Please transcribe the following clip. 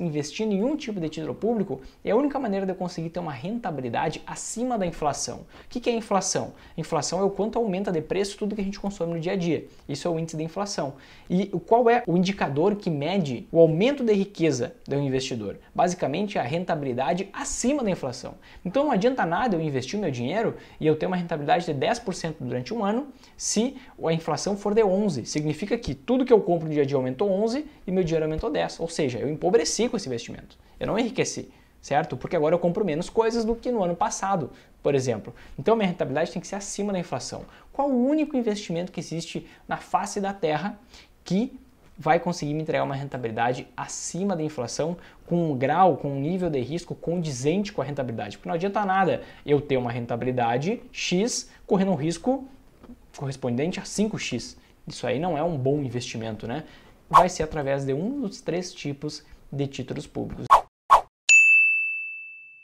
investindo em um tipo de título público é a única maneira de eu conseguir ter uma rentabilidade acima da inflação. O que é inflação? Inflação é o quanto aumenta de preço tudo que a gente consome no dia a dia. Isso é o índice de inflação. E qual é o indicador que mede o aumento da riqueza do investidor? Basicamente, é a rentabilidade acima da inflação. Então não adianta nada eu investir meu dinheiro e eu ter uma rentabilidade de 10% durante um ano se a inflação for de 11%. Significa que tudo que eu compro no dia a dia aumentou 11% e meu dinheiro aumentou 10%. Ou seja, eu empobreci com esse investimento. Eu não enriqueci, certo? Porque agora eu compro menos coisas do que no ano passado, por exemplo. Então minha rentabilidade tem que ser acima da inflação. Qual o único investimento que existe na face da Terra que vai conseguir me entregar uma rentabilidade acima da inflação, com um grau, com um nível de risco condizente com a rentabilidade. Porque não adianta nada eu ter uma rentabilidade X correndo um risco correspondente a 5X. Isso aí não é um bom investimento, né? Vai ser através de um dos três tipos de títulos públicos.